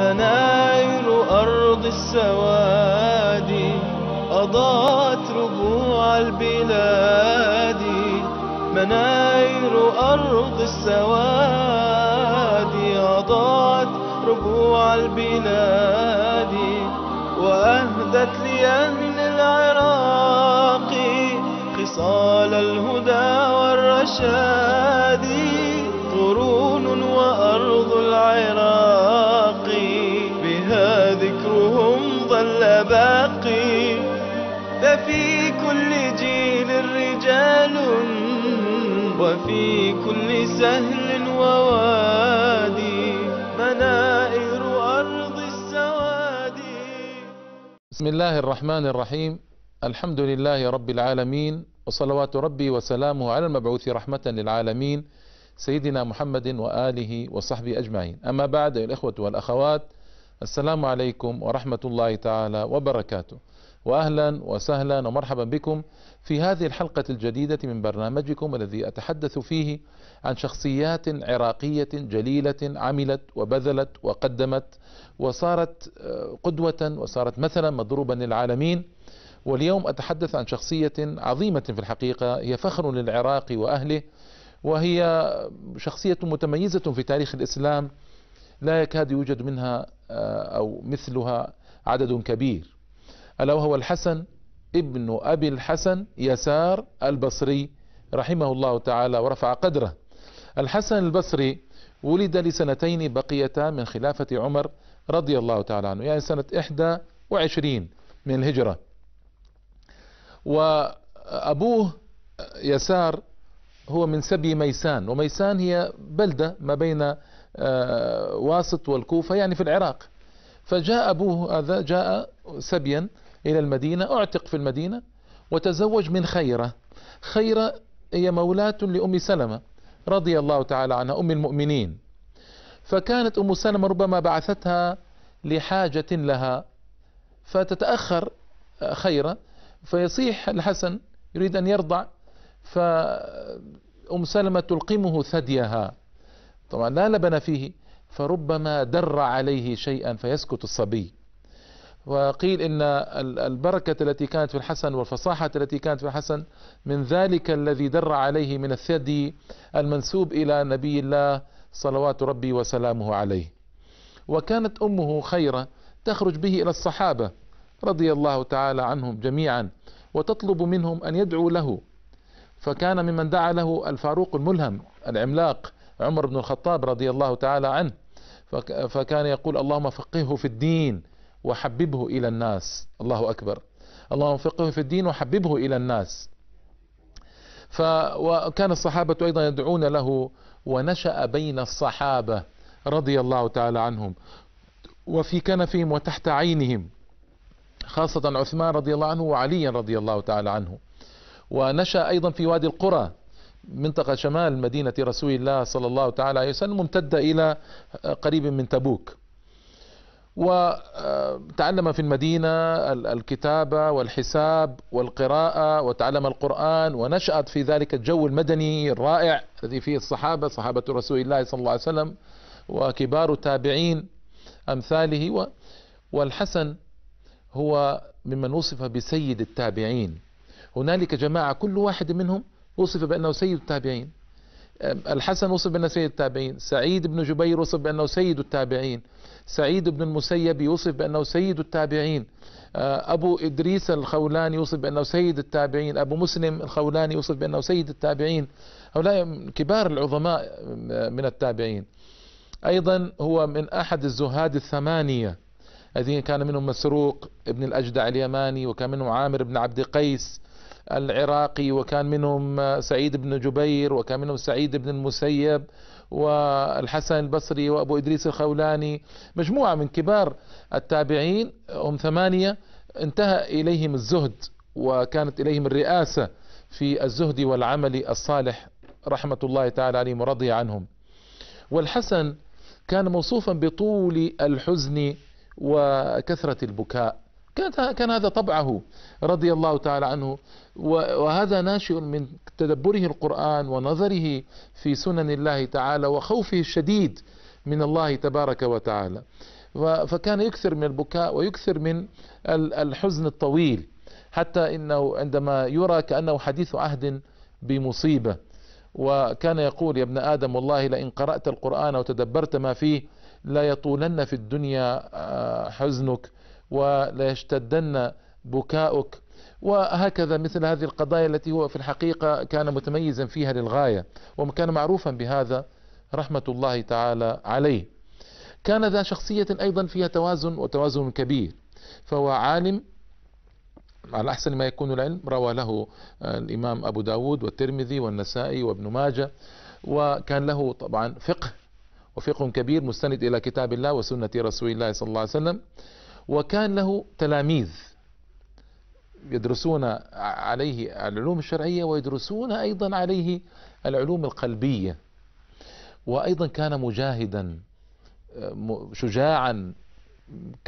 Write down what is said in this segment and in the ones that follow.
مناير أرض السواد أضاءت ربوع البلاد مناير أرض السواد أضاءت ربوع البلاد وأهدت لي من العراق خصال الهدى والرشاد سهل ووادي منائر أرض السوادي بسم الله الرحمن الرحيم الحمد لله رب العالمين وصلوات ربي وسلامه على المبعوث رحمة للعالمين سيدنا محمد وآله وصحبه أجمعين أما بعد الإخوة والأخوات السلام عليكم ورحمة الله تعالى وبركاته واهلا وسهلا ومرحبا بكم في هذه الحلقه الجديده من برنامجكم الذي اتحدث فيه عن شخصيات عراقيه جليله عملت وبذلت وقدمت وصارت آه، قدوه وصارت مثلا مضروبا للعالمين واليوم اتحدث عن شخصيه عظيمه في الحقيقه هي فخر للعراق واهله وهي شخصيه متميزه في تاريخ الاسلام لا يكاد يوجد منها آه، او مثلها عدد كبير ألا وهو الحسن ابن أبي الحسن يسار البصري رحمه الله تعالى ورفع قدره الحسن البصري ولد لسنتين بقيتا من خلافة عمر رضي الله تعالى عنه يعني سنة إحدى وعشرين من الهجرة وأبوه يسار هو من سبي ميسان وميسان هي بلدة ما بين آه، واسط والكوفة يعني في العراق فجاء أبوه هذا جاء سبيا إلى المدينة أعتق في المدينة وتزوج من خيرة خيرة هي مولاة لأم سلمة رضي الله تعالى عنها أم المؤمنين فكانت أم سلمة ربما بعثتها لحاجة لها فتتأخر خيرة فيصيح الحسن يريد أن يرضع فأم سلمة تلقمه ثديها طبعا لا لبن فيه فربما در عليه شيئا فيسكت الصبي وقيل ان البركة التي كانت في الحسن والفصاحة التي كانت في الحسن من ذلك الذي در عليه من الثدي المنسوب الى نبي الله صلوات ربي وسلامه عليه وكانت امه خيرة تخرج به الى الصحابة رضي الله تعالى عنهم جميعا وتطلب منهم ان يدعوا له فكان ممن دعا له الفاروق الملهم العملاق عمر بن الخطاب رضي الله تعالى عنه فكان يقول اللهم فقهه في الدين وحببه إلى الناس الله أكبر اللهم فقهه في الدين وحببه إلى الناس ف وكان الصحابة أيضا يدعون له ونشأ بين الصحابة رضي الله تعالى عنهم وفي كنفهم وتحت عينهم خاصة عثمان رضي الله عنه وعلي رضي الله تعالى عنه ونشأ أيضا في وادي القرى منطقة شمال مدينة رسول الله صلى الله تعالى عليه وسلم ممتدة إلى قريب من تبوك وتعلم في المدينة الكتابة والحساب والقراءة وتعلم القرآن ونشأت في ذلك الجو المدني الرائع الذي فيه الصحابة صحابة رسول الله صلى الله عليه وسلم وكبار التابعين أمثاله والحسن هو ممن وصف بسيد التابعين هنالك جماعة كل واحد منهم وصف بأنه سيد التابعين الحسن وصف بأنه سيد التابعين سعيد بن جبير وصف بأنه سيد التابعين سعيد بن المسيب يوصف بأنه سيد التابعين أه، أبو إدريس الخولاني يوصف بأنه سيد التابعين أبو مسلم الخولاني يوصف بأنه سيد التابعين هؤلاء كبار العظماء من التابعين أيضا هو من أحد الزهاد الثمانية الذين كان منهم مسروق ابن الأجدع اليماني وكان منهم عامر بن عبد قيس العراقي وكان منهم سعيد بن جبير وكان منهم سعيد بن المسيب والحسن البصري وأبو إدريس الخولاني مجموعة من كبار التابعين هم ثمانية انتهى إليهم الزهد وكانت إليهم الرئاسة في الزهد والعمل الصالح رحمة الله تعالى عليهم ورضي عنهم والحسن كان موصوفا بطول الحزن وكثرة البكاء كان هذا طبعه رضي الله تعالى عنه وهذا ناشئ من تدبره القرآن ونظره في سنن الله تعالى وخوفه الشديد من الله تبارك وتعالى فكان يكثر من البكاء ويكثر من الحزن الطويل حتى انه عندما يرى كانه حديث عهد بمصيبه وكان يقول يا ابن آدم والله لئن قرأت القرآن وتدبرت ما فيه لا يطولن في الدنيا آه، حزنك وليشتدن بكاؤك وهكذا مثل هذه القضايا التي هو في الحقيقة كان متميزا فيها للغاية وكان معروفا بهذا رحمة الله تعالى عليه كان ذا شخصية أيضا فيها توازن وتوازن كبير فهو عالم على أحسن ما يكون العلم روى له آه، الإمام أبو داود والترمذي والنسائي وابن ماجة وكان له طبعا فقه وفقه كبير مستند إلى كتاب الله وسنة رسول الله صلى الله عليه وسلم وكان له تلاميذ يدرسون عليه العلوم الشرعية ويدرسون أيضا عليه العلوم القلبية وأيضا كان مجاهدا آه، شجاعا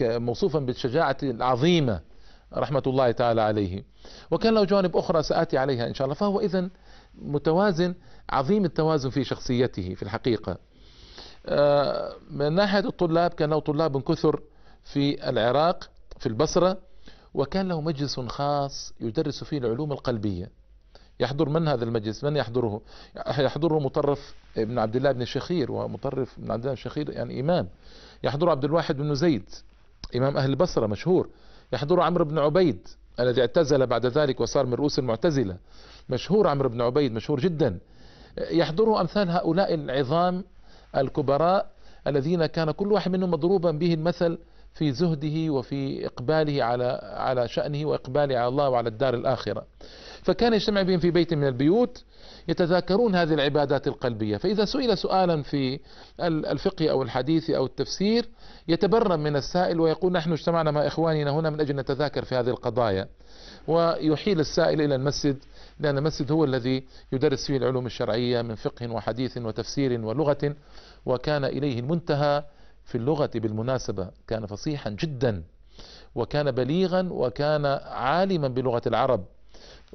موصوفا بالشجاعة العظيمة رحمة الله تعالى عليه وكان له جوانب أخرى سآتي عليها إن شاء الله فهو إذا متوازن عظيم التوازن في شخصيته في الحقيقة آه، من ناحية الطلاب كان له طلاب كثر في العراق في البصرة وكان له مجلس خاص يدرس فيه العلوم القلبية يحضر من هذا المجلس من يحضره يحضره مطرف ابن عبد الله بن الشخير ومطرف ابن عبد الله بن الشخير يعني إمام يحضره عبد الواحد بن زيد إمام أهل البصرة مشهور يحضر عمرو بن عبيد الذي اعتزل بعد ذلك وصار من رؤوس المعتزلة مشهور عمرو بن عبيد مشهور جدا يحضره أمثال هؤلاء العظام الكبراء الذين كان كل واحد منهم مضروبا به المثل في زهده وفي إقباله على على شأنه وإقباله على الله وعلى الدار الآخرة فكان يجتمع بهم في بيت من البيوت يتذاكرون هذه العبادات القلبية فإذا سئل سؤالا في الفقه أو الحديث أو التفسير يتبرم من السائل ويقول نحن اجتمعنا مع إخواننا هنا من أجل نتذاكر في هذه القضايا ويحيل السائل إلى المسجد لأن المسجد هو الذي يدرس فيه العلوم الشرعية من فقه وحديث وتفسير ولغة وكان إليه المنتهى في اللغة بالمناسبة كان فصيحا جدا وكان بليغا وكان عالما بلغة العرب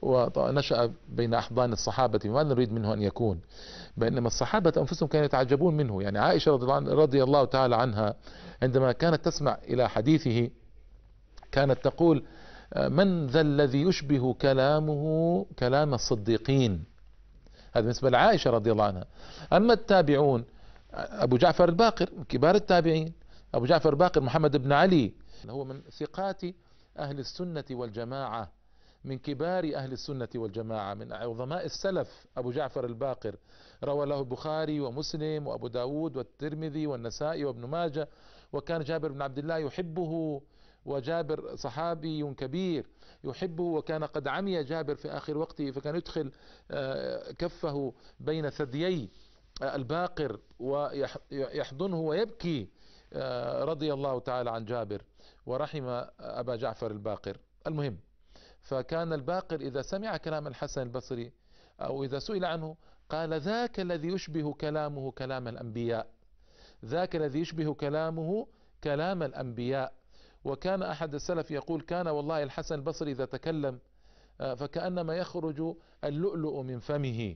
ونشأ بين أحضان الصحابة ما نريد منه أن يكون بينما الصحابة أنفسهم كانوا يتعجبون منه يعني عائشة رضي الله تعالى عنها عندما كانت تسمع إلى حديثه كانت تقول من ذا الذي يشبه كلامه كلام الصديقين هذا بالنسبة لعائشة رضي الله عنها أما التابعون أبو جعفر الباقر كبار التابعين أبو جعفر الباقر محمد بن علي هو من ثقات أهل السنة والجماعة من كبار أهل السنة والجماعة من عظماء السلف أبو جعفر الباقر روى له البخاري ومسلم وأبو داود والترمذي والنسائي وابن ماجة وكان جابر بن عبد الله يحبه وجابر صحابي كبير يحبه وكان قد عمي جابر في آخر وقته فكان يدخل آه، كفه بين ثديي آه، الباقر ويحضنه ويبكي آه، رضي الله تعالى عن جابر ورحم أبا جعفر الباقر المهم فكان الباقر إذا سمع كلام الحسن البصري أو إذا سئل عنه قال ذاك الذي يشبه كلامه كلام الأنبياء ذاك الذي يشبه كلامه كلام الأنبياء وكان أحد السلف يقول كان والله الحسن البصري إذا تكلم آه، فكأنما يخرج اللؤلؤ من فمه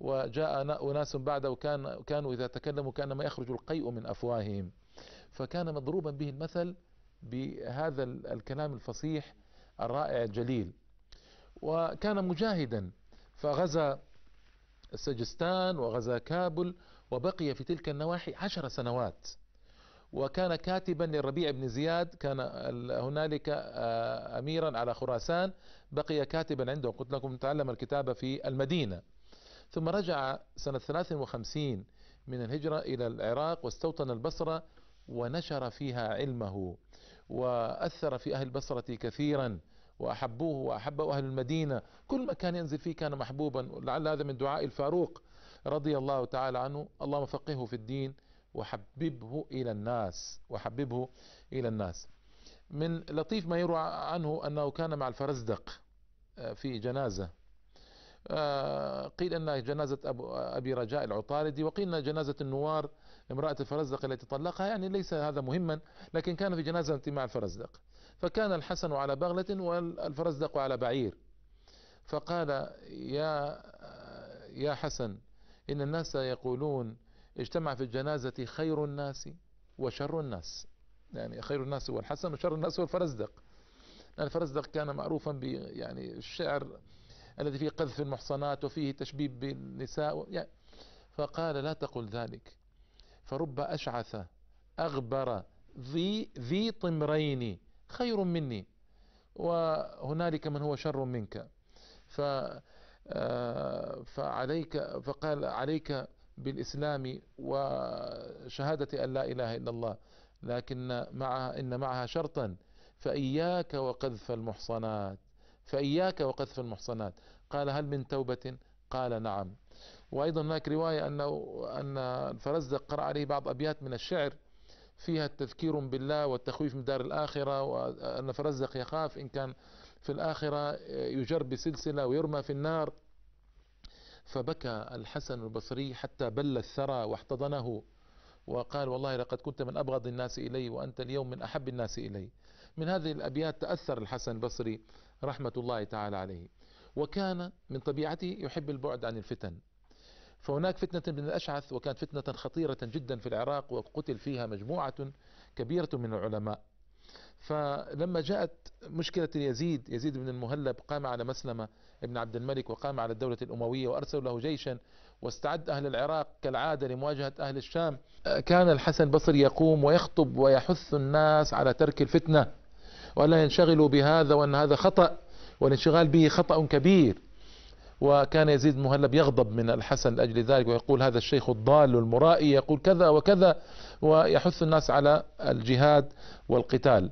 وجاء أناس بعده كان كانوا إذا تكلموا كأنما يخرج القيء من أفواههم فكان مضروبا به المثل بهذا الكلام الفصيح الرائع الجليل وكان مجاهدا فغزا سجستان وغزا كابل وبقي في تلك النواحي عشر سنوات وكان كاتبا للربيع بن زياد كان هنالك آه، اميرا على خراسان بقي كاتبا عنده قلت لكم تعلم الكتابه في المدينه ثم رجع سنه 53 من الهجره الى العراق واستوطن البصره ونشر فيها علمه وأثر في أهل البصرة كثيرا وأحبوه وأحبه أهل المدينة كل مكان ينزل فيه كان محبوبا لعل هذا من دعاء الفاروق رضي الله تعالى عنه اللهم فقهه في الدين وحببه إلى الناس وحببه إلى الناس من لطيف ما يروى عنه أنه كان مع الفرزدق آه، في جنازة آه، قيل أنها جنازة أبي رجاء العطاردي وقيل أنها جنازة النوار امرأة الفرزدق التي طلقها يعني ليس هذا مهما لكن كان في جنازة مع الفرزدق فكان الحسن على بغلة والفرزدق على بعير فقال يا يا حسن إن الناس يقولون اجتمع في الجنازة خير الناس وشر الناس يعني خير الناس هو الحسن وشر الناس هو الفرزدق الفرزدق كان معروفا ب يعني الشعر الذي فيه قذف المحصنات وفيه تشبيب بالنساء يعني فقال لا تقل ذلك فرب أشعث أغبر ذي ذي طمرين خير مني وهنالك من هو شر منك ف آه، فعليك فقال عليك بالإسلام وشهادة أن لا إله إلا الله لكن معها إن معها شرطا فإياك وقذف المحصنات فإياك وقذف المحصنات قال هل من توبة قال نعم وأيضا هناك رواية أنه أن الفرزدق قرأ عليه بعض أبيات من الشعر فيها التذكير بالله والتخويف من دار الآخرة وأن فرزدق يخاف إن كان في الآخرة يجر بسلسلة ويرمى في النار فبكى الحسن البصري حتى بل الثرى واحتضنه وقال والله لقد كنت من أبغض الناس إلي وأنت اليوم من أحب الناس إلي من هذه الأبيات تأثر الحسن البصري رحمة الله تعالى عليه وكان من طبيعته يحب البعد عن الفتن فهناك فتنة من الأشعث وكانت فتنة خطيرة جدا في العراق وقتل فيها مجموعة كبيرة من العلماء فلما جاءت مشكلة يزيد يزيد بن المهلب قام على مسلمة ابن عبد الملك وقام على الدولة الأموية وأرسلوا له جيشا واستعد أهل العراق كالعادة لمواجهة أهل الشام كان الحسن البصري يقوم ويخطب ويحث الناس على ترك الفتنة ولا ينشغلوا بهذا وأن هذا خطأ والانشغال به خطأ كبير وكان يزيد المهلب يغضب من الحسن لأجل ذلك ويقول هذا الشيخ الضال المرائي يقول كذا وكذا ويحث الناس على الجهاد والقتال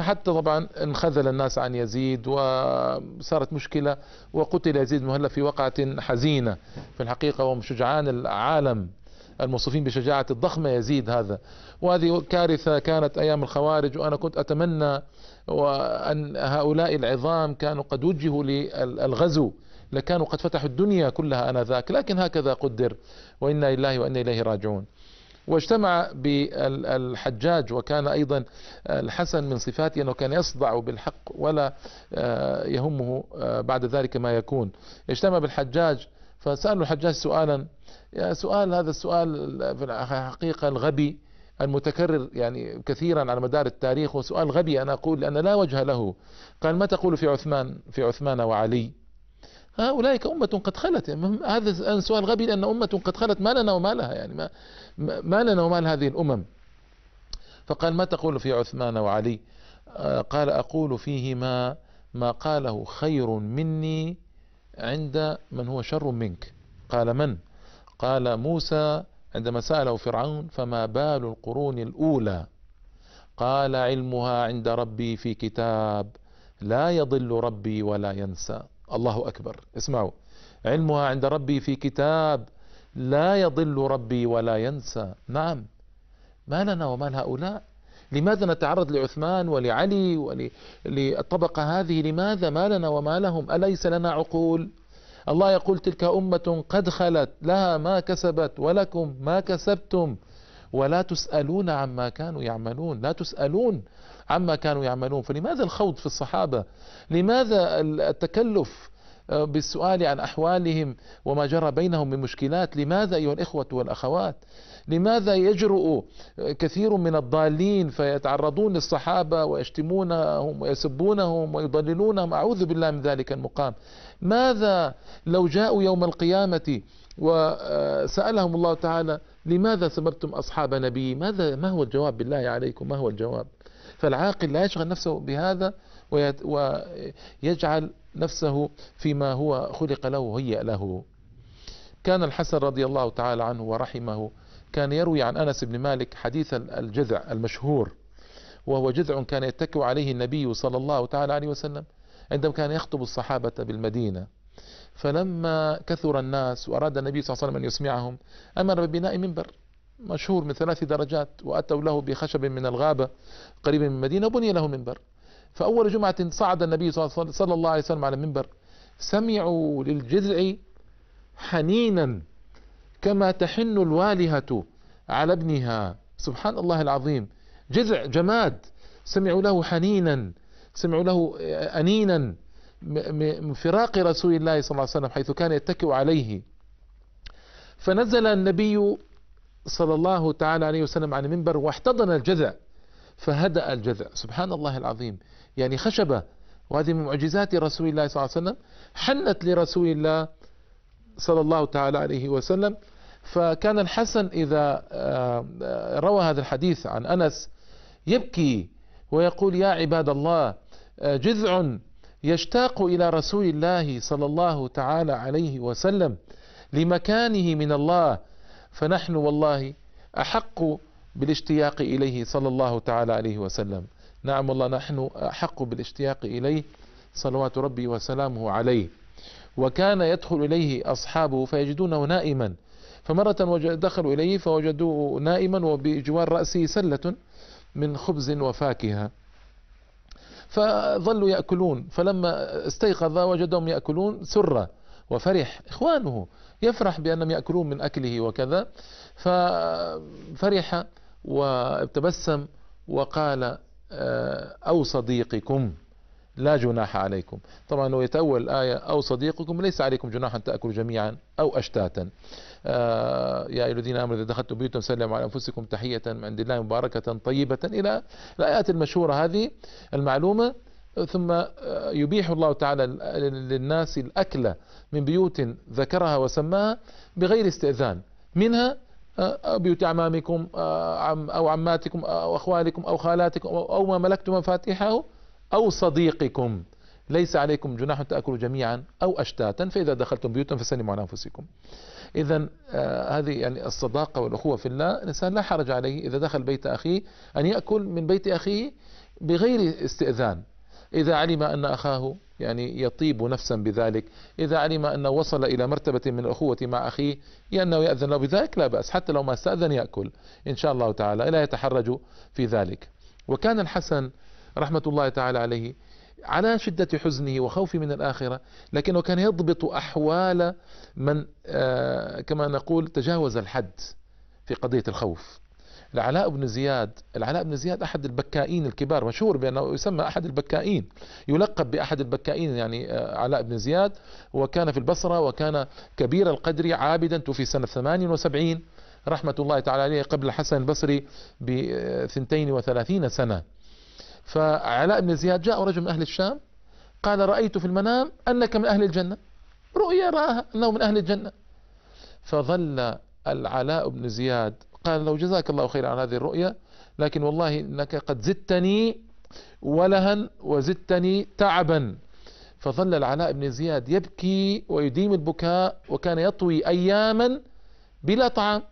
حتى طبعا انخذل الناس عن يزيد وصارت مشكلة وقتل يزيد المهلب في وقعة حزينة في الحقيقة هم شجعان العالم الموصوفين بشجاعة الضخمة يزيد هذا وهذه كارثة كانت أيام الخوارج وأنا كنت أتمنى وأن هؤلاء العظام كانوا قد وجهوا للغزو لكانوا قد فتحوا الدنيا كلها انذاك لكن هكذا قدر وانا لله وانا اليه راجعون واجتمع بالحجاج وكان ايضا الحسن من صفاته انه كان يصدع بالحق ولا يهمه بعد ذلك ما يكون اجتمع بالحجاج فسأله الحجاج سؤالا يا سؤال هذا السؤال في الحقيقة الغبي المتكرر يعني كثيرا على مدار التاريخ وسؤال غبي أنا أقول لأن لا وجه له قال ما تقول في عثمان في عثمان وعلي أولئك أمة قد خلت يعني هذا سؤال غبي لأن أمة قد خلت ما لنا وما لها يعني ما, ما لنا وما هذه الأمم فقال ما تقول في عثمان وعلي آه، قال أقول فيهما ما قاله خير مني عند من هو شر منك قال من قال موسى عندما سأله فرعون فما بال القرون الأولى قال علمها عند ربي في كتاب لا يضل ربي ولا ينسى الله أكبر اسمعوا علمها عند ربي في كتاب لا يضل ربي ولا ينسى نعم ما لنا ومال هؤلاء لماذا نتعرض لعثمان ولعلي وللطبقة هذه لماذا ما لنا وما لهم أليس لنا عقول الله يقول تلك أمة قد خلت لها ما كسبت ولكم ما كسبتم ولا تسألون عما كانوا يعملون لا تسألون عما كانوا يعملون فلماذا الخوض في الصحابة لماذا التكلف آه، بالسؤال عن أحوالهم وما جرى بينهم من مشكلات لماذا أيها الإخوة والأخوات لماذا يجرؤ آه، كثير من الضالين فيتعرضون للصحابة ويشتمونهم ويسبونهم ويضللونهم أعوذ بالله من ذلك المقام ماذا لو جاءوا يوم القيامة وسألهم آه، الله تعالى لماذا سببتم أصحاب نبي ماذا ما هو الجواب بالله عليكم ما هو الجواب فالعاقل لا يشغل نفسه بهذا ويجعل نفسه فيما هو خلق له هيأ له كان الحسن رضي الله تعالى عنه ورحمه كان يروي عن انس بن مالك حديث الجذع المشهور وهو جذع كان يتكئ عليه النبي صلى الله تعالى عليه وسلم عندما كان يخطب الصحابه بالمدينه فلما كثر الناس واراد النبي صلى الله عليه وسلم ان يسمعهم امر ببناء منبر مشهور من ثلاث درجات وأتوا له بخشب من الغابة قريب من المدينة وبني له منبر فأول جمعة صعد النبي صلى الله عليه وسلم على المنبر سمعوا للجذع حنينا كما تحن الوالهة على ابنها سبحان الله العظيم جذع جماد سمعوا له حنينا سمعوا له أنينا من فراق رسول الله صلى الله عليه وسلم حيث كان يتكئ عليه فنزل النبي صلى الله تعالى عليه وسلم على المنبر واحتضن الجذع فهدأ الجذع سبحان الله العظيم يعني خشبة وهذه من معجزات رسول الله صلى الله عليه وسلم حنت لرسول الله صلى الله تعالى عليه وسلم فكان الحسن إذا آه، روى هذا الحديث عن أنس يبكي ويقول يا عباد الله آه، جذع يشتاق إلى رسول الله صلى الله تعالى عليه وسلم لمكانه من الله فنحن والله أحق بالاشتياق إليه صلى الله تعالى عليه وسلم نعم والله نحن أحق بالاشتياق إليه صلوات ربي وسلامه عليه وكان يدخل إليه أصحابه فيجدونه نائما فمرة دخلوا إليه فوجدوه نائما وبجوار رأسه سلة من خبز وفاكهة فظلوا يأكلون فلما استيقظ وجدهم يأكلون سرة وفرح إخوانه يفرح بأنهم يأكلون من أكله وكذا ففرح وابتبسم وقال آه، أو صديقكم لا جناح عليكم طبعا هو يتأول الآية أو صديقكم ليس عليكم جناح أن تأكلوا جميعا أو أشتاتا آه يا أيها الذين آمنوا إذا دخلتم بيوتا سلموا على أنفسكم تحية من عند الله مباركة طيبة إلى الآيات المشهورة هذه المعلومة ثم آه، يبيح الله تعالى للناس الأكل من بيوت ذكرها وسماها بغير استئذان منها آه، آه، بيوت أعمامكم أو عماتكم أو أخوالكم أو خالاتكم أو ما ملكتم مفاتيحه أو صديقكم ليس عليكم جناح تأكلوا جميعا أو أشتاتا فإذا دخلتم بيوتا فسلموا على أنفسكم إذا هذه يعني الصداقة والأخوة في الله الإنسان لا حرج عليه إذا دخل بيت أخيه أن يأكل من بيت أخيه بغير استئذان إذا علم أن أخاه يعني يطيب نفسا بذلك إذا علم أنه وصل إلى مرتبة من الأخوة مع أخيه أنه يأذن له بذلك لا بأس حتى لو ما استأذن يأكل إن شاء الله تعالى لا يتحرج في ذلك وكان الحسن رحمة الله تعالى عليه على شدة حزنه وخوفه من الآخرة لكنه كان يضبط أحوال من آه، كما نقول تجاوز الحد في قضية الخوف العلاء بن زياد العلاء بن زياد أحد البكائين الكبار مشهور بأنه يسمى أحد البكائين يلقب بأحد البكائين يعني آه، علاء بن زياد وكان في البصرة وكان كبير القدر عابدا توفي سنة 78 رحمة الله تعالى عليه قبل الحسن البصري ب 32 آه، سنة فعلاء بن زياد جاء رجل من أهل الشام قال رأيت في المنام أنك من أهل الجنة رؤيا رآها أنه من أهل الجنة فظل العلاء بن زياد قال له جزاك الله خير عن هذه الرؤيا لكن والله انك قد زدتني ولها وزدتني تعبا فظل العلاء بن زياد يبكي ويديم البكاء وكان يطوي اياما بلا طعام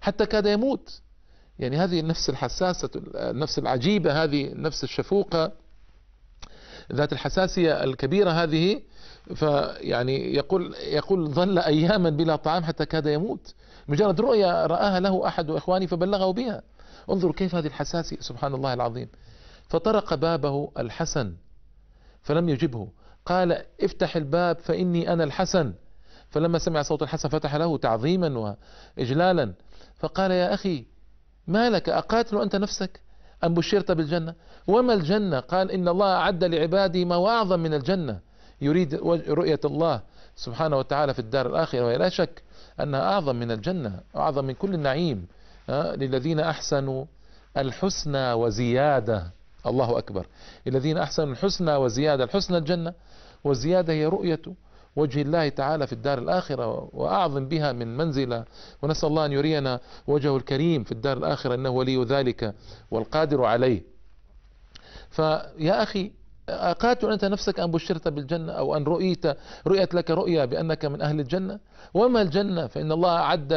حتى كاد يموت يعني هذه النفس الحساسة النفس العجيبة هذه النفس الشفوقة ذات الحساسية الكبيرة هذه فيعني يقول يقول ظل أياما بلا طعام حتى كاد يموت مجرد رؤيا رآها له أحد إخواني فبلغه بها انظر كيف هذه الحساسية سبحان الله العظيم فطرق بابه الحسن فلم يجبه قال افتح الباب فإني أنا الحسن فلما سمع صوت الحسن فتح له تعظيما وإجلالا فقال يا أخي ما لك أقاتل أنت نفسك أم بشرت بالجنة وما الجنة قال إن الله أعد لعباده ما أعظم من الجنة يريد رؤية الله سبحانه وتعالى في الدار الآخرة ولا شك أنها أعظم من الجنة أعظم من كل النعيم آه، للذين أحسنوا الحسنى وزيادة الله أكبر الذين أحسنوا الحسنى وزيادة الحسنى الجنة والزيادة هي رؤية وجه الله تعالى في الدار الآخرة وأعظم بها من منزلة ونسأل الله أن يرينا وجهه الكريم في الدار الآخرة إنه ولي ذلك والقادر عليه فيا أخي أقاتل أنت نفسك أن بشرت بالجنة أو أن رؤيت رؤيت لك رؤيا بأنك من أهل الجنة وما الجنة فإن الله أعد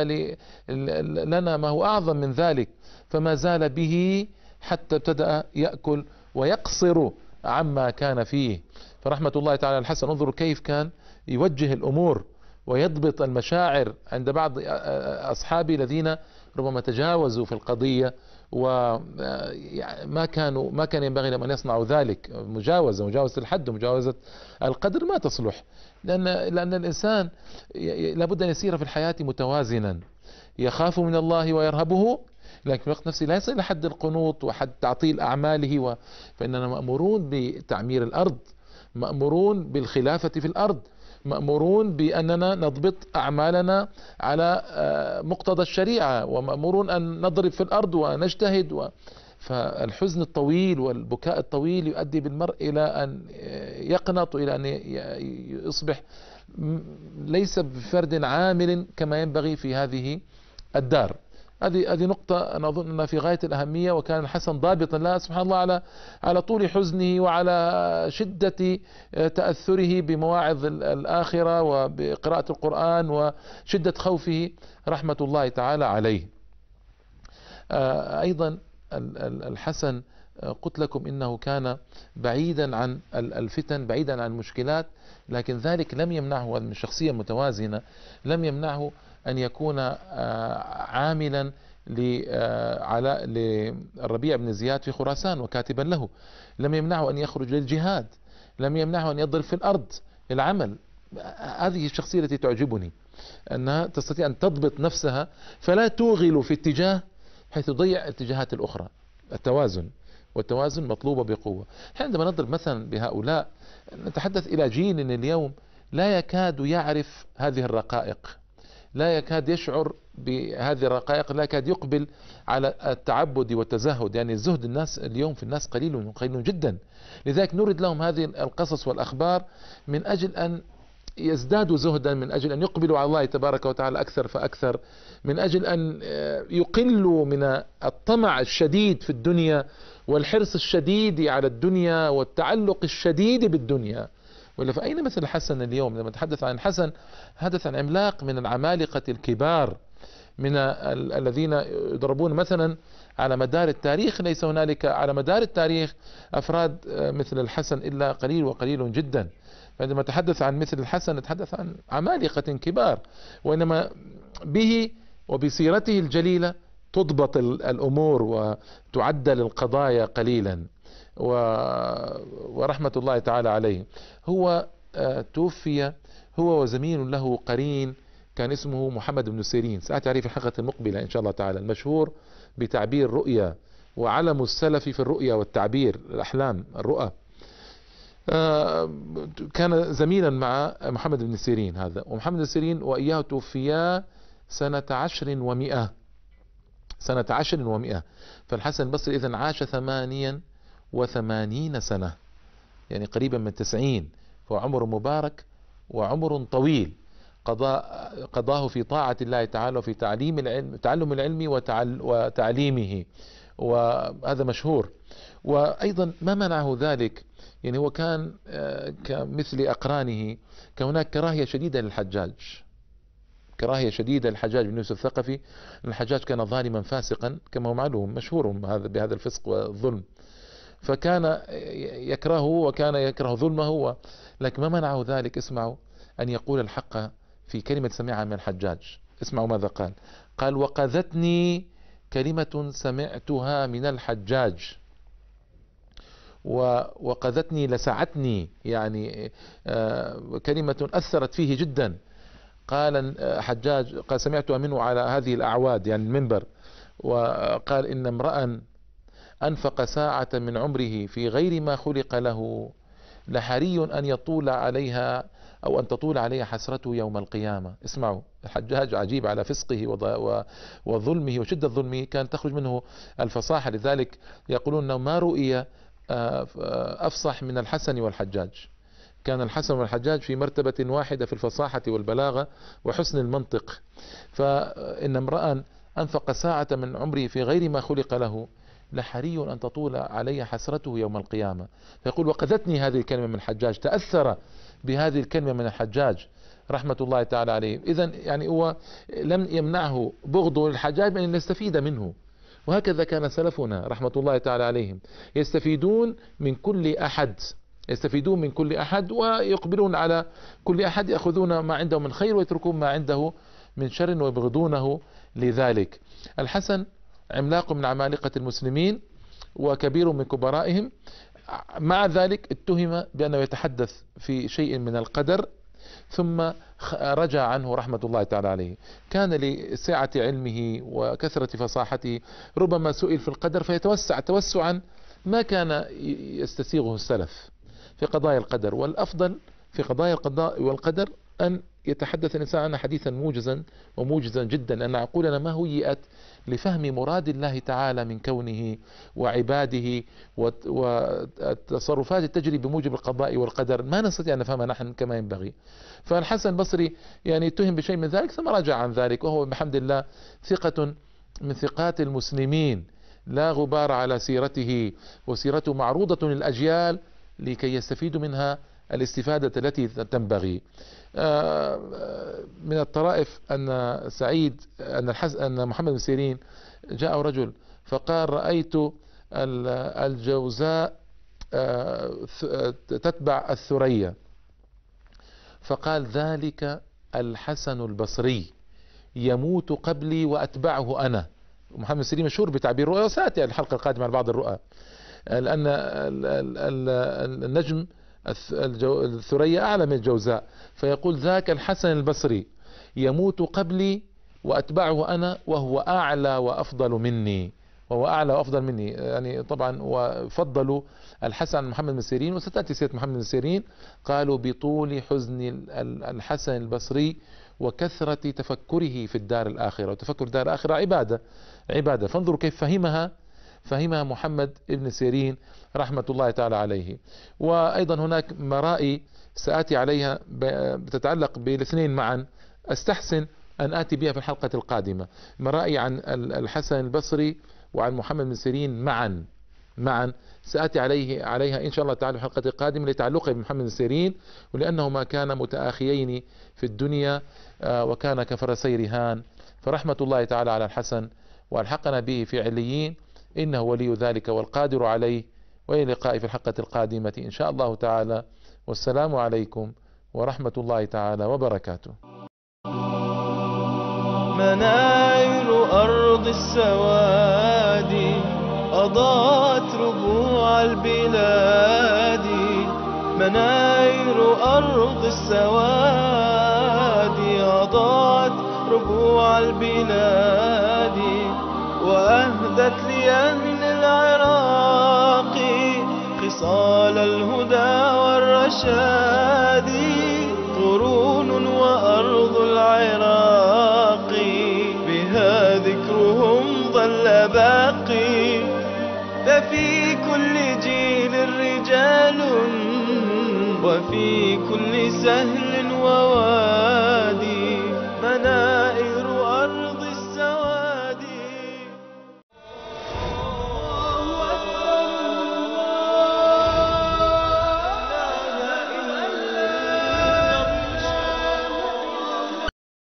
لنا ما هو أعظم من ذلك فما زال به حتى ابتدأ يأكل ويقصر عما كان فيه فرحمة الله تعالى الحسن انظروا كيف كان يوجه الأمور ويضبط المشاعر عند بعض أصحابي الذين ربما تجاوزوا في القضية وما آه، كانوا ما كان ينبغي لهم ان يصنعوا ذلك مجاوزه مجاوزه الحد ومجاوزه القدر ما تصلح لان لان الانسان لابد ان يسير في الحياه متوازنا يخاف من الله ويرهبه لكن في الوقت نفسه لا يصل الى حد القنوط وحد تعطيل اعماله و... فاننا مامورون بتعمير الارض مامورون بالخلافه في الارض مأمورون بأننا نضبط أعمالنا على آه، مقتضى الشريعة ومأمورون أن نضرب في الأرض ونجتهد و فالحزن الطويل والبكاء الطويل يؤدي بالمرء إلى أن آه، يقنط إلى أن يصبح ليس بفرد عامل كما ينبغي في هذه الدار هذه هذه نقطة أنا أظن أنها في غاية الأهمية وكان الحسن ضابطا لها سبحان الله على على طول حزنه وعلى شدة آه، تأثره بمواعظ الآخرة وبقراءة القرآن وشدة خوفه رحمة الله تعالى عليه. آه، أيضا الحسن آه، قلت لكم انه كان بعيدا عن الفتن بعيدا عن المشكلات لكن ذلك لم يمنعه من شخصيه متوازنه لم يمنعه أن يكون آه، عاملا آه، على للربيع بن زياد في خراسان وكاتبا له لم يمنعه أن يخرج للجهاد لم يمنعه أن يضرب في الأرض للعمل هذه الشخصية التي تعجبني أنها تستطيع أن تضبط نفسها فلا توغل في اتجاه حيث تضيع الاتجاهات الأخرى التوازن والتوازن مطلوبة بقوة عندما نضرب مثلا بهؤلاء نتحدث إلى جيل اليوم لا يكاد يعرف هذه الرقائق لا يكاد يشعر بهذه الرقائق لا يكاد يقبل على التعبد والتزهد يعني زهد الناس اليوم في الناس قليل قليل جدا لذلك نورد لهم هذه القصص والأخبار من أجل أن يزدادوا زهدا من أجل أن يقبلوا على الله تبارك وتعالى أكثر فأكثر من أجل أن آه، يقلوا من الطمع الشديد في الدنيا والحرص الشديد على الدنيا والتعلق الشديد بالدنيا ولا فأين مثل حسن اليوم لما نتحدث عن حسن حدث عن عملاق من العمالقة الكبار من الذين يضربون مثلا على مدار التاريخ ليس هنالك على مدار التاريخ أفراد آه، مثل الحسن إلا قليل وقليل جدا فعندما نتحدث عن مثل الحسن نتحدث عن عمالقة كبار وإنما به وبسيرته الجليلة تضبط الأمور وتعدل القضايا قليلا ورحمة الله تعالى عليه هو آه، توفي هو وزميل له قرين كان اسمه محمد بن سيرين سأتعرف الحلقة المقبلة إن شاء الله تعالى المشهور بتعبير رؤيا وعلم السلف في الرؤيا والتعبير الأحلام الرؤى آه، كان زميلا مع محمد بن سيرين هذا ومحمد بن سيرين وإياه توفيا سنة عشر ومئة سنة عشر ومئة فالحسن البصري إذا عاش ثمانيا وثمانين سنة يعني قريبا من تسعين فهو عمر مبارك وعمر طويل قضاء قضاه في طاعة الله تعالى وفي تعليم العلم تعلم العلم وتعليمه وهذا مشهور وأيضا ما منعه ذلك يعني هو كان آه، كمثل أقرانه كان هناك كراهية شديدة للحجاج كراهية شديدة للحجاج بن يوسف الثقفي الحجاج كان ظالما فاسقا كما هو معلوم مشهور هذا بهذا الفسق والظلم فكان يكرهه وكان يكره ظلمه لكن ما منعه ذلك اسمعوا أن يقول الحق في كلمة سمعها من الحجاج اسمعوا ماذا قال قال وقذتني كلمة سمعتها من الحجاج وقذتني لسعتني يعني آه، كلمة أثرت فيه جدا قال آه، حجاج قال سمعتها منه على هذه الأعواد يعني المنبر وقال إن امرأ أنفق ساعة من عمره في غير ما خلق له لحري أن يطول عليها أو أن تطول عليه حسرته يوم القيامة اسمعوا الحجاج عجيب على فسقه وظلمه وشدة ظلمه كان تخرج منه الفصاحة لذلك يقولون أنه ما رؤي آه، آه، أفصح من الحسن والحجاج كان الحسن والحجاج في مرتبة واحدة في الفصاحة والبلاغة وحسن المنطق فإن امرأ أنفق ساعة من عمره في غير ما خلق له لحري أن تطول علي حسرته يوم القيامة فيقول وقذتني هذه الكلمة من الحجاج تأثر بهذه الكلمة من الحجاج رحمة الله تعالى عليه إذا يعني هو لم يمنعه بغضه للحجاج بأن يستفيد منه وهكذا كان سلفنا رحمة الله تعالى عليهم يستفيدون من كل أحد يستفيدون من كل أحد ويقبلون على كل أحد يأخذون ما عنده من خير ويتركون ما عنده من شر ويبغضونه لذلك الحسن عملاق من عمالقة المسلمين وكبير من كبرائهم مع ذلك اتهم بأنه يتحدث في شيء من القدر ثم رجع عنه رحمة الله تعالى عليه كان لسعة علمه وكثرة فصاحته ربما سئل في القدر فيتوسع توسعا ما كان يستسيغه السلف في قضايا القدر والأفضل في قضايا القضاء والقدر أن يتحدث الإنسان عنها حديثا موجزا وموجزا جدا أن عقولنا ما هيئت لفهم مراد الله تعالى من كونه وعباده والتصرفات تجري بموجب القضاء والقدر ما نستطيع أن نفهمها نحن كما ينبغي فالحسن البصري يعني اتهم بشيء من ذلك ثم رجع عن ذلك وهو بحمد الله ثقة من ثقات المسلمين لا غبار على سيرته وسيرته معروضة للأجيال لكي يستفيدوا منها الاستفادة التي تنبغي آه، آه، من الطرائف أن سعيد أن, الحس أن محمد بن سيرين جاء رجل فقال رأيت الجوزاء آه، تتبع الثريا فقال ذلك الحسن البصري يموت قبلي وأتبعه أنا محمد سيرين مشهور بتعبير رؤى يعني وسأتي الحلقة القادمة عن بعض الرؤى لأن النجم الثريا أعلى من الجوزاء فيقول ذاك الحسن البصري يموت قبلي وأتبعه أنا وهو أعلى وأفضل مني وهو أعلى وأفضل مني يعني طبعا وفضلوا الحسن محمد بن سيرين وستأتي سيرة محمد بن سيرين قالوا بطول حزن الحسن البصري وكثرة تفكره في الدار الآخرة وتفكر الدار الآخرة عبادة عبادة فانظروا كيف فهمها فهما محمد ابن سيرين رحمة الله تعالى عليه وأيضا هناك مرائي سآتي عليها بتتعلق بالاثنين معا أستحسن أن آتي بها في الحلقة القادمة مرائي عن الحسن البصري وعن محمد بن سيرين معا معا سآتي عليه عليها إن شاء الله تعالى في الحلقة القادمة لتعلقه بمحمد بن سيرين ولأنهما كانا متآخيين في الدنيا آه، وكان كفرسي رهان فرحمة الله تعالى على الحسن وألحقنا به في عليين إنه ولي ذلك والقادر عليه وإلى اللقاء في الحلقة القادمة إن شاء الله تعالى والسلام عليكم ورحمة الله تعالى وبركاته مناير أرض السواد أضاءت ربوع البلاد مناير أرض السواد أضاءت ربوع البلاد وأهدت يا من العراق خصال الهدى والرشاد